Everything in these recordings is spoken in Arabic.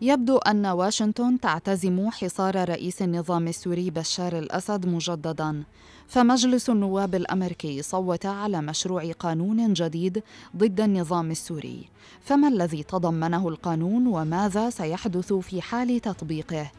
يبدو أن واشنطن تعتزم حصار رئيس النظام السوري بشار الأسد مجددا فمجلس النواب الأمريكي صوت على مشروع قانون جديد ضد النظام السوري فما الذي تضمنه القانون وماذا سيحدث في حال تطبيقه؟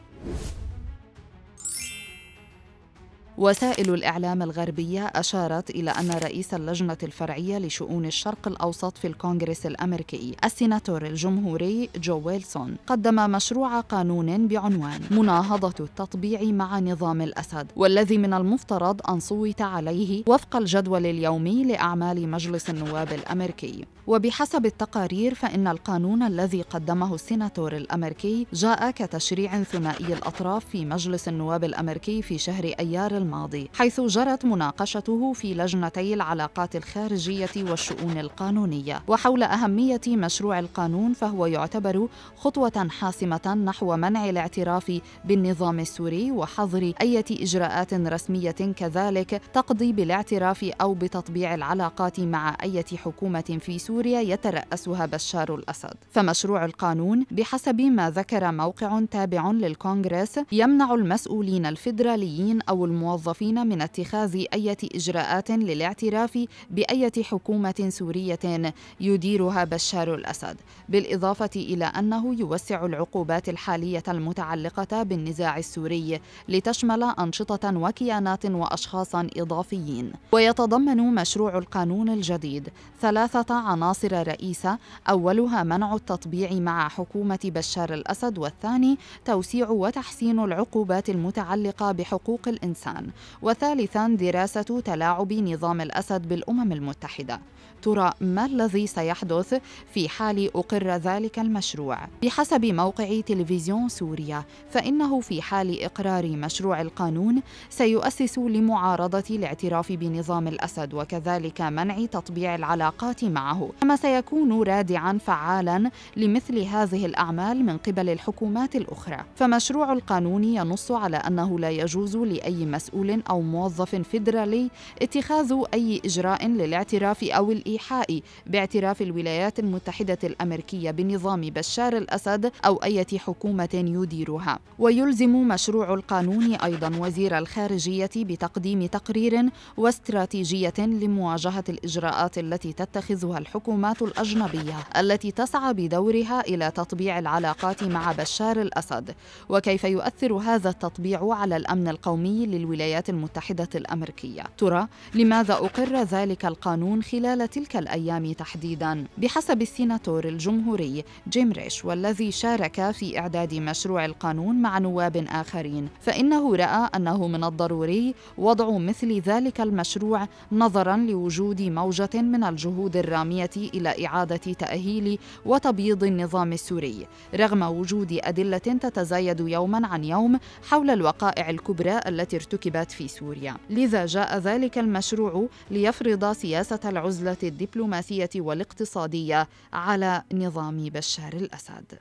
وسائل الإعلام الغربية أشارت إلى أن رئيس اللجنة الفرعية لشؤون الشرق الأوسط في الكونغرس الأمريكي السيناتور الجمهوري جو ويلسون قدم مشروع قانون بعنوان مناهضة التطبيع مع نظام الأسد والذي من المفترض أن صوت عليه وفق الجدول اليومي لأعمال مجلس النواب الأمريكي وبحسب التقارير فإن القانون الذي قدمه السيناتور الأمريكي جاء كتشريع ثنائي الأطراف في مجلس النواب الأمريكي في شهر أيار الماضي الماضي حيث جرت مناقشته في لجنتي العلاقات الخارجية والشؤون القانونية وحول أهمية مشروع القانون فهو يعتبر خطوة حاسمة نحو منع الاعتراف بالنظام السوري وحظر أي إجراءات رسمية كذلك تقضي بالاعتراف أو بتطبيع العلاقات مع أي حكومة في سوريا يترأسها بشار الأسد فمشروع القانون بحسب ما ذكر موقع تابع للكونغرس يمنع المسؤولين الفيدراليين أو المواطنين الموظفين من اتخاذ أي إجراءات للاعتراف بأية حكومة سورية يديرها بشار الأسد بالإضافة إلى أنه يوسع العقوبات الحالية المتعلقة بالنزاع السوري لتشمل أنشطة وكيانات وأشخاصا إضافيين ويتضمن مشروع القانون الجديد ثلاثة عناصر رئيسة أولها منع التطبيع مع حكومة بشار الأسد والثاني توسيع وتحسين العقوبات المتعلقة بحقوق الإنسان وثالثا دراسة تلاعب نظام الأسد بالأمم المتحدة ترى ما الذي سيحدث في حال أقر ذلك المشروع بحسب موقع تلفزيون سوريا فإنه في حال إقرار مشروع القانون سيؤسس لمعارضة الاعتراف بنظام الأسد وكذلك منع تطبيع العلاقات معه كما سيكون رادعا فعالا لمثل هذه الأعمال من قبل الحكومات الأخرى فمشروع القانون ينص على أنه لا يجوز لأي مسؤول مسؤول أو موظف فيدرالي اتخاذ أي إجراء للاعتراف أو الإيحاء باعتراف الولايات المتحدة الأمريكية بنظام بشار الأسد أو أي حكومة يديرها ويلزم مشروع القانون أيضا وزير الخارجية بتقديم تقرير واستراتيجية لمواجهة الإجراءات التي تتخذها الحكومات الأجنبية التي تسعى بدورها إلى تطبيع العلاقات مع بشار الأسد وكيف يؤثر هذا التطبيع على الأمن القومي للولايات الولايات المتحدة الأمريكية ترى لماذا أقر ذلك القانون خلال تلك الأيام تحديدا؟ بحسب السيناتور الجمهوري جيم ريش والذي شارك في إعداد مشروع القانون مع نواب آخرين فإنه رأى أنه من الضروري وضع مثل ذلك المشروع نظرا لوجود موجة من الجهود الرامية إلى إعادة تأهيل وتبييض النظام السوري رغم وجود أدلة تتزايد يوما عن يوم حول الوقائع الكبرى التي ارتكبت الانتخابات في سوريا لذا جاء ذلك المشروع ليفرض سياسة العزلة الدبلوماسية والاقتصادية على نظام بشار الأسد